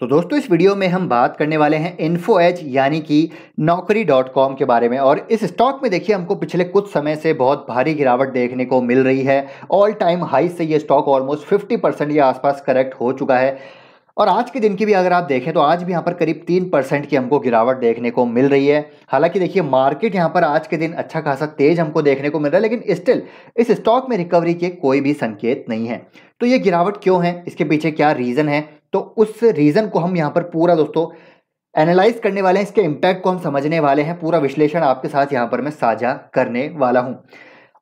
तो दोस्तों इस वीडियो में हम बात करने वाले हैं इन्फो एच यानी कि नौकरी डॉट कॉम के बारे में और इस स्टॉक में देखिए हमको पिछले कुछ समय से बहुत भारी गिरावट देखने को मिल रही है ऑल टाइम हाई से ये स्टॉक ऑलमोस्ट फिफ्टी परसेंट के आसपास करेक्ट हो चुका है और आज के दिन की भी अगर आप देखें तो आज भी यहाँ पर करीब तीन परसेंट की हमको गिरावट देखने को मिल रही है हालांकि देखिए मार्केट यहाँ पर आज के दिन अच्छा खासा तेज हमको देखने को मिल रहा है लेकिन स्टिल इस स्टॉक में रिकवरी के कोई भी संकेत नहीं है तो ये गिरावट क्यों है इसके पीछे क्या रीज़न है तो उस रीज़न को हम यहाँ पर पूरा दोस्तों एनालाइज करने वाले हैं इसके इम्पैक्ट को हम समझने वाले हैं पूरा विश्लेषण आपके साथ यहाँ पर मैं साझा करने वाला हूँ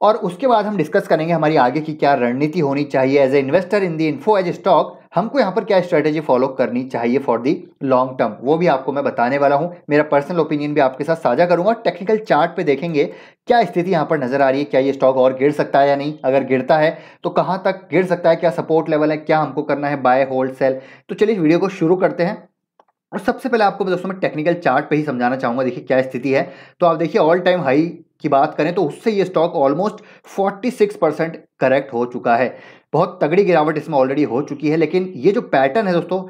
और उसके बाद हम डिस्कस करेंगे हमारी आगे की क्या रणनीति होनी चाहिए as a investor in the Info Edge stock हमको यहाँ पर क्या स्ट्रैटेजी फॉलो करनी चाहिए फॉर दी लॉन्ग टर्म वो भी आपको मैं बताने वाला हूँ मेरा पर्सनल ओपिनियन भी आपके साथ साझा करूँगा टेक्निकल चार्ट पे देखेंगे क्या स्थिति यहाँ पर नजर आ रही है क्या ये स्टॉक और गिर सकता है या नहीं अगर गिरता है तो कहाँ तक गिर सकता है क्या सपोर्ट लेवल है क्या हमको करना है बाय होल्ड सेल तो चलिए वीडियो को शुरू करते हैं और सबसे पहले आपको दोस्तों मैं टेक्निकल चार्ट पे ही समझाना चाहूँगा देखिए क्या स्थिति है तो आप देखिए ऑल टाइम हाई की बात करें तो उससे ये स्टॉक ऑलमोस्ट 46 परसेंट करेक्ट हो चुका है बहुत तगड़ी गिरावट इसमें ऑलरेडी हो चुकी है लेकिन ये जो पैटर्न है दोस्तों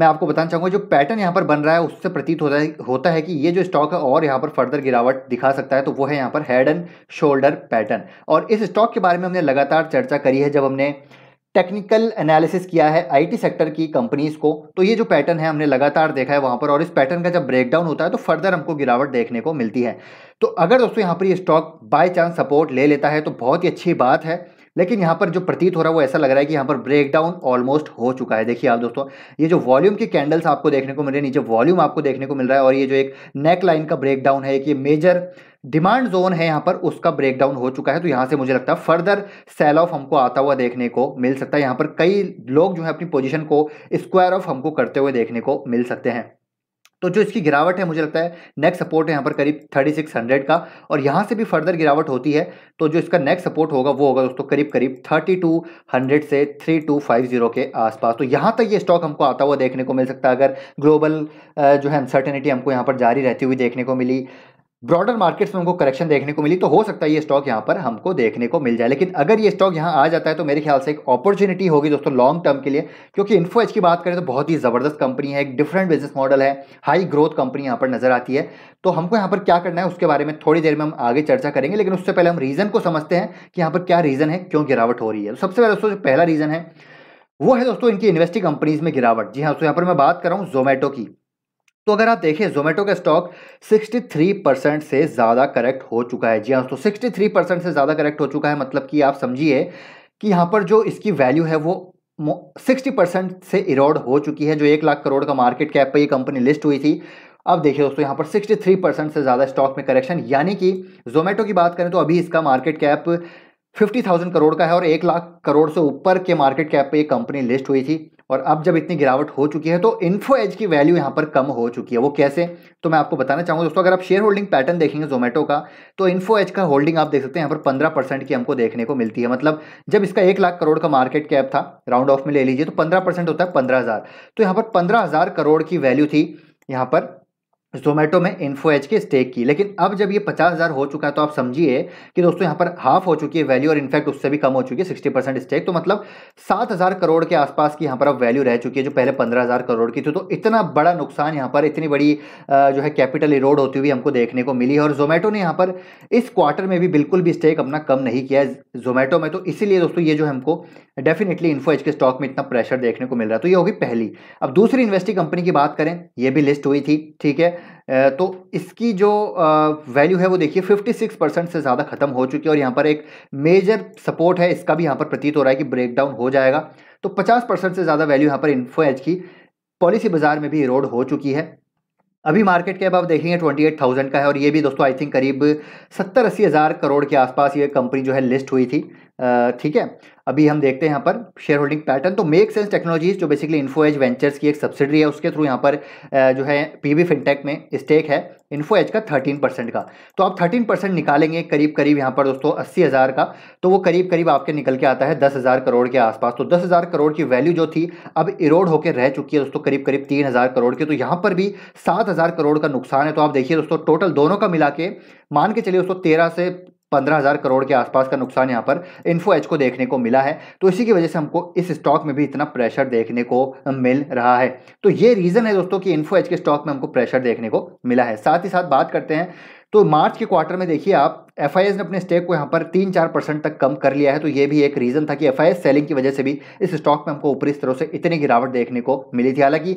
मैं आपको बताना चाहूँगा जो पैटर्न यहाँ पर बन रहा है उससे प्रतीत होता है होता है कि ये जो स्टॉक है और यहाँ पर फर्दर गिरावट दिखा सकता है तो वो है यहाँ पर हेड एंड शोल्डर पैटर्न और इस स्टॉक के बारे में हमने लगातार चर्चा करी है जब हमने टेक्निकल एनालिसिस किया है आईटी सेक्टर की कंपनीज को तो ये जो पैटर्न है हमने लगातार देखा है वहाँ पर और इस पैटर्न का जब ब्रेकडाउन होता है तो फर्दर हमको गिरावट देखने को मिलती है तो अगर दोस्तों यहाँ पर ये स्टॉक बाय चांस सपोर्ट ले लेता है तो बहुत ही अच्छी बात है लेकिन यहाँ पर जो प्रतीत हो रहा है वो ऐसा लग रहा है कि यहाँ पर ब्रेक डाउन ऑलमोस्ट हो चुका है देखिए आप दोस्तों ये जो वॉल्यूम की कैंडल्स आपको देखने को मिल रहे हैं नीचे वॉल्यूम आपको देखने को मिल रहा है और ये जो एक नेक लाइन का ब्रेक डाउन है कि मेजर डिमांड जोन है यहाँ पर उसका ब्रेकडाउन हो चुका है तो यहाँ से मुझे लगता है फर्दर सेल ऑफ हमको आता हुआ देखने को मिल सकता है यहाँ पर कई लोग जो है अपनी पोजिशन को स्क्वायर ऑफ हमको करते हुए देखने को मिल सकते हैं तो जो इसकी गिरावट है मुझे लगता है नेक्स्ट सपोर्ट है यहाँ पर करीब 3600 का और यहाँ से भी फर्दर गिरावट होती है तो जो इसका नेक्स्ट सपोर्ट होगा वो होगा दोस्तों करीब करीब 3200 से 3250 के आसपास तो यहाँ तक ये स्टॉक हमको आता हुआ देखने को मिल सकता है अगर ग्लोबल जो है अनसर्टेनिटी हमको यहाँ पर जारी रहती हुई देखने को मिली ब्रॉडर मार्केट्स में हमको करेक्शन देखने को मिली तो हो सकता है ये स्टॉक यहाँ पर हमको देखने को मिल जाए लेकिन अगर ये स्टॉक यहाँ आ जाता है तो मेरे ख्याल से एक अपॉर्चुनिटी होगी दोस्तों लॉन्ग टर्म के लिए क्योंकि इन्फो एच की बात करें तो बहुत ही ज़बरदस्त कंपनी है एक डिफरेंट बिजनेस मॉडल है हाई ग्रोथ कंपनी यहाँ पर नजर आती है तो हमको यहाँ पर क्या करना है उसके बारे में थोड़ी देर में हम आगे चर्चा करेंगे लेकिन उससे पहले हम रीज़न को समझते हैं कि यहाँ पर क्या रीज़न है क्यों गिरावट हो रही है सबसे पहले दोस्तों पहला रीज़न है वो है दोस्तों इनकी इन्वेस्टिंग कंपनीज में गिरावट जी हाँ दोस्तों यहाँ पर मैं बात कर रहा हूँ जोमेटो की तो अगर आप देखें जोमेटो का स्टॉक 63 परसेंट से ज़्यादा करेक्ट हो चुका है जी हाँ तो 63 परसेंट से ज़्यादा करेक्ट हो चुका है मतलब कि आप समझिए कि यहाँ पर जो इसकी वैल्यू है वो सिक्सटी परसेंट से इरोड हो चुकी है जो एक लाख करोड़ का मार्केट कैप पर ये कंपनी लिस्ट हुई थी अब देखिए दोस्तों यहाँ पर 63 परसेंट से ज़्यादा स्टॉक में करेक्शन यानी कि जोमेटो की बात करें तो अभी इसका market cap fifty thousand crore का है और एक लाख करोड़ से ऊपर के मार्केट कैप पे ये कंपनी लिस्ट हुई थी और अब जब इतनी गिरावट हो चुकी है तो इन्फो एज की वैल्यू यहाँ पर कम हो चुकी है वो कैसे तो मैं आपको बताना चाहूँगा दोस्तों अगर आप शेयर होल्डिंग पैटर्न देखेंगे जोमेटो का तो इन्फो एज का होल्डिंग आप देख सकते हैं यहाँ पर पंद्रह परसेंट की हमको देखने को मिलती है मतलब जब इसका एक लाख करोड़ का मार्केट कैप था राउंड ऑफ में ले लीजिए तो पंद्रह होता है पंद्रह तो यहाँ पर पंद्रह करोड़ की वैल्यू थी यहाँ पर जोमेटो में इन्फो एच के स्टेक की लेकिन अब जब ये पचास हज़ार हो चुका है तो आप समझिए कि दोस्तों यहाँ पर हाफ हो चुकी है वैल्यू और इनफैक्ट उससे भी कम हो चुकी है सिक्सटी परसेंट स्टेक तो मतलब सात हज़ार करोड़ के आसपास की यहाँ पर अब वैल्यू रह चुकी है जो पहले पंद्रह हज़ार करोड़ की थी तो इतना बड़ा नुकसान यहाँ पर इतनी बड़ी जो है कैपिटल इरोड होती हुई हमको देखने को मिली है और जोमेटो ने यहाँ पर इस क्वार्टर में भी बिल्कुल भी स्टेक अपना कम नहीं किया है जोमेटो में तो इसीलिए दोस्तों ये जो हमको डेफिनेटली इन्फो एच के स्टॉक में इतना प्रेशर देखने को मिल रहा है तो ये होगी पहली अब दूसरी इन्वेस्टिंग कंपनी की बात करें ये भी लिस्ट हुई थी ठीक है तो इसकी जो वैल्यू है वो देखिए 56 परसेंट से ज़्यादा ख़त्म हो चुकी है और यहाँ पर एक मेजर सपोर्ट है इसका भी यहाँ पर प्रतीत हो रहा है कि ब्रेकडाउन हो जाएगा तो 50 परसेंट से ज़्यादा वैल्यू यहाँ पर इन्फो एज की पॉलिसी बाजार में भी इरोड हो चुकी है अभी मार्केट अब आप देखेंगे ट्वेंटी एट थाउजेंड का है और ये भी दोस्तों आई थिंक करीब सत्तर अस्सी हज़ार करोड़ के आसपास ये कंपनी जो है लिस्ट हुई थी ठीक है अभी हम देखते हैं यहाँ पर शेयर होल्डिंग पैटर्न तो मेक सेंस टेक्नोलॉजीज जो बेसिकली इन्फो एज वेंचर्स की एक सब्सिडी है उसके थ्रू यहाँ पर जो है पीबी फिनटेक में स्टेक है इन्फो एज का थर्टीन परसेंट का तो आप थर्टीन परसेंट निकालेंगे करीब करीब यहाँ पर दोस्तों अस्सी हज़ार का तो वो करीब करीब आपके निकल के आता है दस हज़ार करोड़ के आसपास तो दस हज़ार करोड़ की वैल्यू जो थी अब इरोड होकर रह चुकी है दोस्तों करीब करीब तीन हज़ार करोड़ की तो यहाँ पर भी सात हज़ार करोड़ का नुकसान है तो आप देखिए दोस्तों टोटल दोनों का मिला के मान के चलिए दोस्तों तेरह से पंद्रह हज़ार करोड़ के आसपास का नुकसान यहाँ पर इन्फो एच को देखने को मिला है तो इसी की वजह से हमको इस स्टॉक में भी इतना प्रेशर देखने को मिल रहा है तो ये रीज़न है दोस्तों कि इन्फो एच के स्टॉक में हमको प्रेशर देखने को मिला है साथ ही साथ बात करते हैं तो मार्च के क्वार्टर में देखिए आप एफ ने अपने स्टेक को यहाँ पर तीन चार परसेंट तक कम कर लिया है तो ये भी एक रीज़न था कि एफ सेलिंग की वजह से भी इस स्टॉक में हमको ऊपरी स्तरों से इतनी गिरावट देखने को मिली थी हालांकि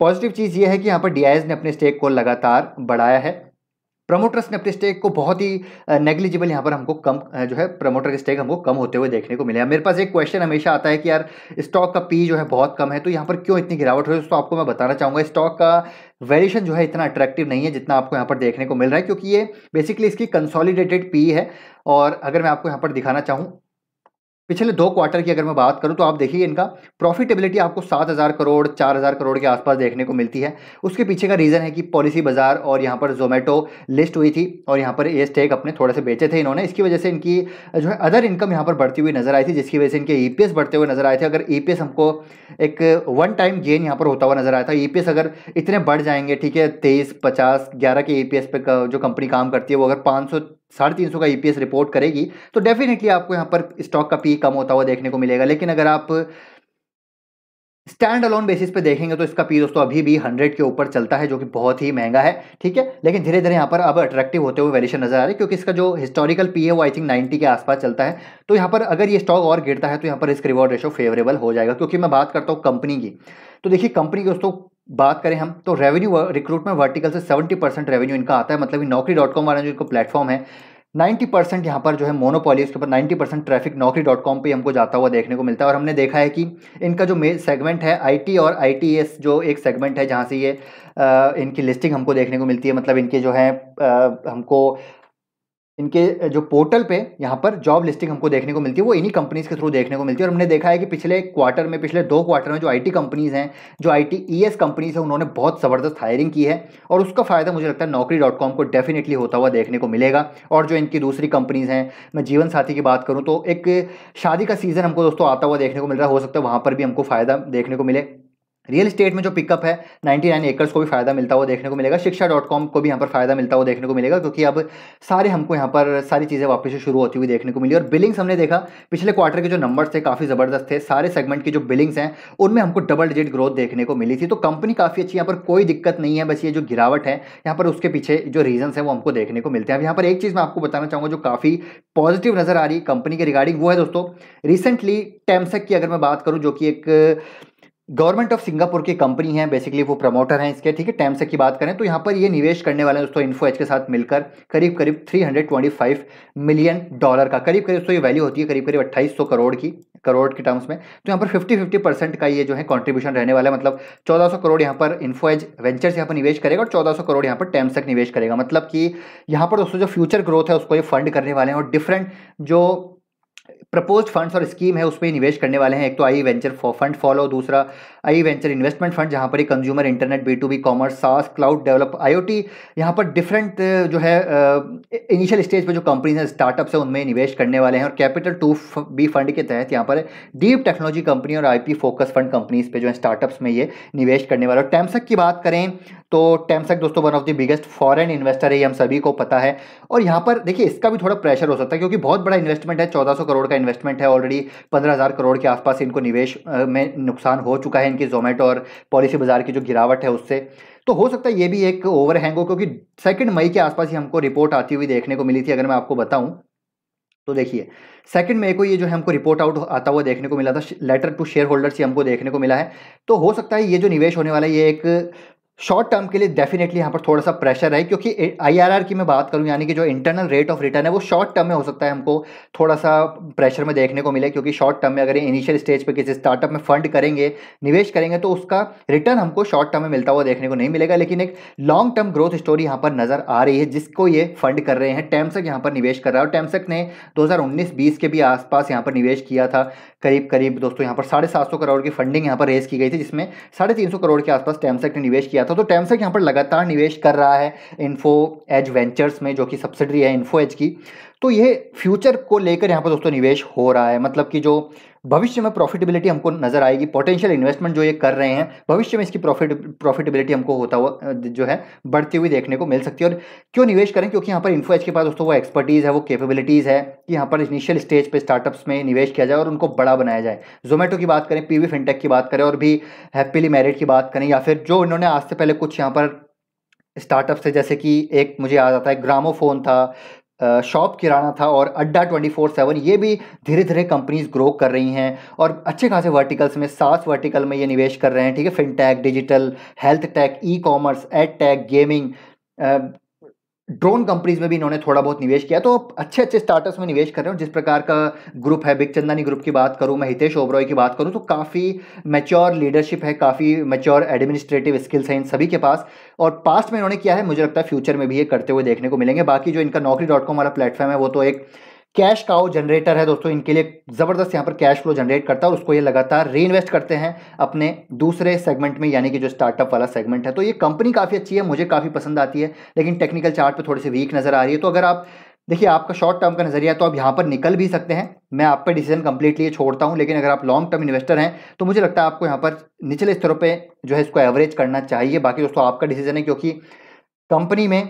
पॉजिटिव चीज़ ये है कि यहाँ पर डी ने अपने स्टेक को लगातार बढ़ाया है प्रमोटर्स ने अपने स्टेक को बहुत ही नेग्लिजिबल यहाँ पर हमको कम जो है प्रमोटर के स्टेक हमको कम होते हुए देखने को मिले मेरे पास एक क्वेश्चन हमेशा आता है कि यार स्टॉक का पी जो है बहुत कम है तो यहाँ पर क्यों इतनी गिरावट हो रही है तो आपको मैं बताना चाहूँगा स्टॉक का वेरिएशन जो है इतना अट्रैक्टिव नहीं है जितना आपको यहाँ पर देखने को मिल रहा है क्योंकि ये बेसिकली इसकी कंसॉलिडेटेड पी है और अगर मैं आपको यहाँ पर दिखाना चाहूँ पिछले दो क्वार्टर की अगर मैं बात करूं तो आप देखिए इनका प्रॉफिटेबिलिटी आपको सात हज़ार करोड़ चार हज़ार करोड़ के आसपास देखने को मिलती है उसके पीछे का रीज़न है कि पॉलिसी बाजार और यहाँ पर जोमेटो लिस्ट हुई थी और यहाँ पर ये स्टेक अपने थोड़े से बेचे थे इन्होंने इसकी वजह से इनकी जो है अदर इनकम यहाँ पर बढ़ती हुई नज़र आई थी जिसकी वजह से इनके ई e बढ़ते हुए नज़र आए थे अगर ई e हमको एक वन टाइम गेन यहाँ पर होता हुआ नज़र आया था ई e अगर इतने बढ़ जाएंगे ठीक है तेईस पचास ग्यारह के ई पे जो कंपनी काम करती है वो अगर पाँच साढ़े तीन सौ का ईपीएस e रिपोर्ट करेगी तो डेफिनेटली आपको यहां पर स्टॉक का पी कम होता हुआ देखने को मिलेगा लेकिन अगर आप स्टैंड अलोन बेसिस पे देखेंगे तो इसका पी दोस्तों अभी भी 100 के ऊपर चलता है जो कि बहुत ही महंगा है ठीक है लेकिन धीरे धीरे यहाँ पर अब अट्रैक्टिव होते हुए वैल्यूशन नजर आ रही है क्योंकि इसका जो हिस्टोरिकल पी है वो आई थिंक 90 के आसपास चलता है तो यहाँ पर अगर ये स्टॉक और गिरता है तो यहाँ पर इसका रिवॉर्ड रेशो फेवरेबल हो जाएगा क्योंकि मैं बात करता हूँ कंपनी की तो देखिए कंपनी दोस्तों बात करें हम तो रेवेन्यू रिक्रूटमेंट वर्टिकल से 70 परसेंट रेवेन्यू इनका आता है मतलब नौकरी डॉट कॉम वाला जो इनको प्लेटफॉर्म है 90 परसेंट यहाँ पर जो है मोनोपोली उसके ऊपर 90 percent traffic Naukri dot com पर हमको जाता हुआ देखने को मिलता है और हमने देखा है कि इनका जो मेन सेगमेंट है टी और एस जो एक सेगमेंट है जहाँ से ये आ, इनकी लिस्टिंग हमको देखने को मिलती है मतलब इनके जो है आ, हमको इनके जो पोर्टल पे यहाँ पर जॉब लिस्टिंग हमको देखने को मिलती है वो इन्हीं कंपनीज़ के थ्रू देखने को मिलती है और हमने देखा है कि पिछले क्वार्टर में पिछले दो क्वार्टर में जो आईटी कंपनीज़ हैं जो आई टी e कंपनीज़ हैं उन्होंने बहुत ज़बरदस्त हायरिंग की है और उसका फ़ायदा मुझे लगता है नौकरी डॉट कॉम को डेफिनेटली होता हुआ देखने को मिलेगा और जो इनकी दूसरी कंपनीज़ हैं मैं जीवन साथी की बात करूँ तो एक शादी का सीज़न हमको दोस्तों आता हुआ देखने को मिल रहा है हो सकता है वहाँ पर भी हमको फ़ायदा देखने को मिले रियल स्टेट में जो पिकअप है 99 नाइन एकर्स को भी फायदा मिलता हुआ देखने को मिलेगा शिक्षा डॉट कॉम को भी यहाँ पर फायदा मिलता हुआ देखने को मिलेगा क्योंकि अब सारे हमको यहाँ पर सारी चीज़ें वापस से शुरू होती हुई देखने को मिली और बिलिंग्स हमने देखा पिछले क्वार्टर के जो नंबर्स थे काफ़ी ज़बरदस्त थे सारे सेगमेंट की जो बिलिंग्स हैं उनमें हमको डबल डिजिट ग्रोथ देखने को मिली थी तो कंपनी काफ़ी अच्छी यहाँ पर कोई दिक्कत नहीं है बस ये जो गिरावट है यहाँ पर उसके पीछे जो रीजन्स हैं वो हमको देखने को मिलते हैं अब यहाँ पर एक चीज़ मैं आपको बताना चाहूँगा जो काफ़ी पॉजिटिव नज़र आ रही कंपनी के रिगार्डिंग वो है दोस्तों रिसेंटली टेमसेक की अगर मैं बात करूँ जो कि एक गवर्नमेंट ऑफ सिंगापुर की कंपनी है बेसिकली वो प्रमोटर हैं इसके ठीक है टैमसे की बात करें तो यहाँ पर ये निवेश करने वाले हैं दोस्तों इन्फो एच के साथ मिलकर करीब करीब 325 मिलियन डॉलर का करीब करीब तो ये वैल्यू होती है करीब करीब 2800 करोड़ की करोड़ के टर्म्स में तो यहाँ पर 50 50 परसेंट का ये जो है कॉन्ट्रीब्यूशन रहने वाला है मतलब चौदह करोड़ यहाँ पर इन्फोएज वेंचर्स यहाँ पर निवेश करेगा और चौदह करोड़ यहाँ पर टैमसेक निवेश करेगा मतलब कि यहाँ पर दोस्तों जो फ्यूचर ग्रोथ है उसको ये फंड करने वाले हैं और डिफरेंट जो प्रपोज फंड्स और स्कीम है उसमें निवेश करने वाले हैं एक तो आई वेंचर फंड फॉलो दूसरा आई वेंचर इन्वेस्टमेंट फंड जहाँ पर consumer internet B to B commerce SaaS cloud develop I O T यहाँ पर डिफरेंट जो है इनिशियल स्टेज पर जो कंपनीज हैं स्टार्टअप्स हैं उनमें निवेश करने वाले हैं और कैपिटल टू बी फंड के तहत यहाँ पर डीप टेक्नोलॉजी कंपनी और आईपी फोकस फंड कंपनीज पे जो है स्टार्टअप्स में ये निवेश करने वाले और टैमसक की बात करें तो टैमसक दोस्तों one of the biggest foreign investor है ये हम सभी को पता है और यहाँ पर देखिए इसका भी थोड़ा प्रेशर हो सकता है क्योंकि बहुत बड़ा इन्वेस्टमेंट है सौ करोड़ का इन्वेस्टमेंट है ऑलरेडी हज़ार करोड़ के आसपास इनको निवेश में नुकसान हो चुका है की जोमेटो और पॉलिसी बाजार की जो गिरावट है उससे तो हो सकता है ये भी एक ओवरहैंग हो क्योंकि सेकेंड मई के आसपास ही हमको रिपोर्ट आती हुई देखने को मिली थी अगर मैं आपको बताऊं तो देखिए सेकंड मई को ये जो है हमको रिपोर्ट आउट आता हुआ देखने को मिला था लेटर टू शेयर होल्डर्स ही हमको देखने को मिला है तो हो सकता है ये जो निवेश होने वाला है ये एक शॉर्ट टर्म के लिए डेफिनेटली यहाँ पर थोड़ा सा प्रेशर है क्योंकि आईआरआर की मैं बात करूँ यानी कि जो इंटरनल रेट ऑफ रिटर्न है वो शॉर्ट टर्म में हो सकता है हमको थोड़ा सा प्रेशर में देखने को मिले क्योंकि शॉर्ट टर्म में अगर इनिशियल स्टेज पर किसी स्टार्टअप में फंड करेंगे निवेश करेंगे तो उसका रिटर्न हमको शॉर्ट टर्म में मिलता हुआ देखने को नहीं मिलेगा लेकिन एक लॉन्ग टर्म ग्रोथ स्टोरी यहाँ पर नजर आ रही है जिसको ये फंड कर रहे हैं टेमसक यहाँ पर निवेश कर रहा है और टेमसक ने दो हज़ार के भी आसपास यहाँ पर निवेश किया था करीब करीब दोस्तों यहाँ पर साढ़े करोड़ की फंडिंग यहाँ पर रेज की गई थी जिसमें साढ़े करोड़ के आसपास टेमसक ने निवेश किया था तो टेमसेक यहाँ पर लगातार निवेश कर रहा है इन्फो एज वेंचर्स में जो कि सब्सिडरी है इन्फो एज की तो ये फ्यूचर को लेकर यहाँ पर दोस्तों निवेश हो रहा है मतलब कि जो भविष्य में प्रॉफिटेबिलिटी हमको नजर आएगी पोटेंशियल इन्वेस्टमेंट जो ये कर रहे हैं भविष्य में इसकी प्रॉफिट प्रॉफिटेबिलिटी हमको होता हुआ जो है बढ़ती हुई देखने को मिल सकती है और क्यों निवेश करें क्योंकि यहाँ पर इन्फोएज के पास दोस्तों वो एक्सपर्टीज़ है वो कैपेबिलिटीज़ है कि यहाँ पर इनिशियल स्टेज पर स्टार्टअप्स में निवेश किया जाए और उनको बड़ा बनाया जाए जोमेटो की बात करें वी फिनटेक की बात करें और भी हैप्पीली मैरिड की बात करें या फिर जो इन्होंने आज से पहले कुछ यहाँ पर स्टार्टअप से जैसे कि एक मुझे याद आता है ग्रामोफोन था शॉप किराना था और अड्डा ट्वेंटी फोर सेवन ये भी धीरे धीरे कंपनीज ग्रो कर रही हैं और अच्छे खासे वर्टिकल्स में सात वर्टिकल में ये निवेश कर रहे हैं ठीक है fintech digital health tech e commerce ed tech gaming drone companies में भी इन्होंने थोड़ा बहुत निवेश किया तो अच्छे अच्छे स्टार्टअप्स में निवेश कर रहे हो जिस प्रकार का ग्रुप है बिग चंदानी ग्रुप की बात करूं मैं हितेश ओबरॉय की बात करूं तो काफ़ी मैच्योर लीडरशिप है काफ़ी मैच्योर एडमिनिस्ट्रेटिव स्किल्स हैं इन सभी के पास और पास्ट में इन्होंने किया है मुझे लगता है फ्यूचर में भी ये करते हुए देखने को मिलेंगे बाकी जो इनका नौकरी डॉट कॉम वाला प्लेटफॉर्म है वो तो एक कैश काओ जनरेटर है दोस्तों इनके लिए ज़बरदस्त यहाँ पर कैश फ्लो जनरेट करता है और उसको ये लगातार री इन्वेस्ट करते हैं अपने दूसरे सेगमेंट में यानी कि जो स्टार्टअप वाला सेगमेंट है तो ये कंपनी काफ़ी अच्छी है मुझे काफ़ी पसंद आती है लेकिन टेक्निकल चार्ट पे थोड़ी सी वीक नज़र आ रही है तो अगर आप देखिए आपका शॉर्ट टर्म का नजरिया तो आप यहाँ पर निकल भी सकते हैं मैं आप पर डिसीजन कंप्लीटली छोड़ता हूँ लेकिन अगर आप लॉन्ग टर्म इन्वेस्टर हैं तो मुझे लगता है आपको यहाँ पर निचले स्तरों पर जो है इसको एवरेज करना चाहिए बाकी दोस्तों आपका डिसीजन है क्योंकि कंपनी में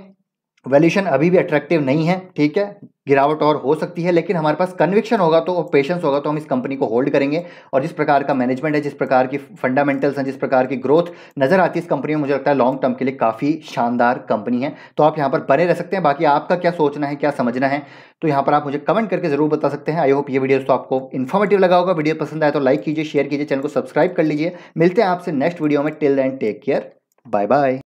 वैल्यूशन अभी भी अट्रैक्टिव नहीं है ठीक है गिरावट और हो सकती है लेकिन हमारे पास कन्विक्शन होगा तो पेशेंस होगा तो हम इस कंपनी को होल्ड करेंगे और जिस प्रकार का मैनेजमेंट है जिस प्रकार की फंडामेंटल्स हैं जिस प्रकार की ग्रोथ नजर आती है इस कंपनी में मुझे लगता है लॉन्ग टर्म के लिए काफ़ी शानदार कंपनी है तो आप यहाँ पर बने रह सकते हैं बाकी आपका क्या सोचना है क्या समझना है तो यहाँ पर आप मुझे कमेंट करके जरूर बता सकते हैं आई होप ये वीडियो तो आपको इन्फॉर्मेटिव लगा होगा वीडियो पसंद आए तो लाइक कीजिए शेयर कीजिए चैनल को सब्सक्राइब कर लीजिए मिलते हैं आपसे नेक्स्ट वीडियो में till and take care bye bye